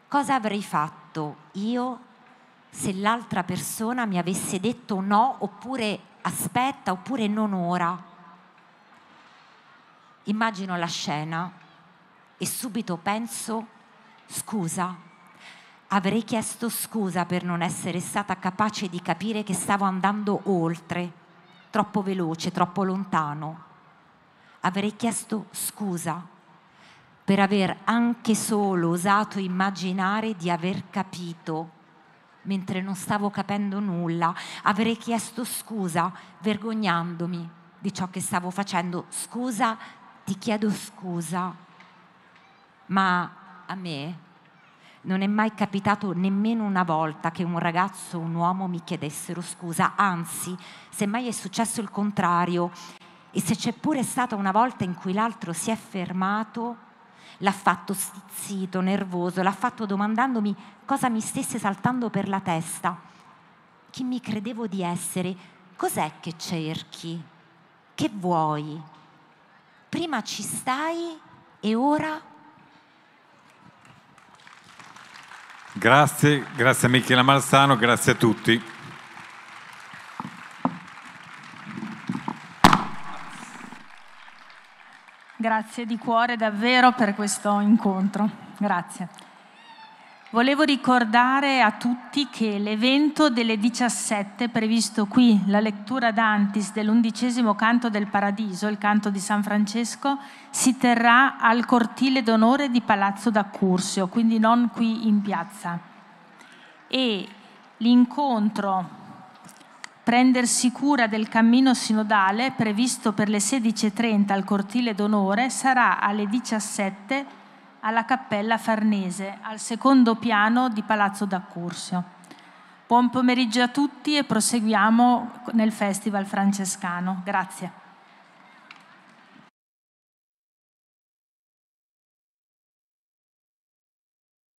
Cosa avrei fatto io se l'altra persona mi avesse detto no oppure aspetta oppure non ora? Immagino la scena e subito penso scusa avrei chiesto scusa per non essere stata capace di capire che stavo andando oltre, troppo veloce, troppo lontano. Avrei chiesto scusa per aver anche solo osato immaginare di aver capito mentre non stavo capendo nulla. Avrei chiesto scusa vergognandomi di ciò che stavo facendo. Scusa, ti chiedo scusa. Ma a me non è mai capitato nemmeno una volta che un ragazzo o un uomo mi chiedessero scusa, anzi, semmai è successo il contrario. E se c'è pure stata una volta in cui l'altro si è fermato, l'ha fatto stizzito, nervoso, l'ha fatto domandandomi cosa mi stesse saltando per la testa, chi mi credevo di essere, cos'è che cerchi, che vuoi. Prima ci stai e ora Grazie, grazie a Michela Marzano, grazie a tutti. Grazie di cuore davvero per questo incontro. Grazie. Volevo ricordare a tutti che l'evento delle 17, previsto qui, la lettura d'Antis dell'undicesimo canto del Paradiso, il canto di San Francesco, si terrà al cortile d'onore di Palazzo d'Accursio, quindi non qui in piazza. E l'incontro prendersi cura del cammino sinodale, previsto per le 16.30 al cortile d'onore, sarà alle 17 alla Cappella Farnese, al secondo piano di Palazzo d'Accursio. Buon pomeriggio a tutti e proseguiamo nel Festival Francescano. Grazie.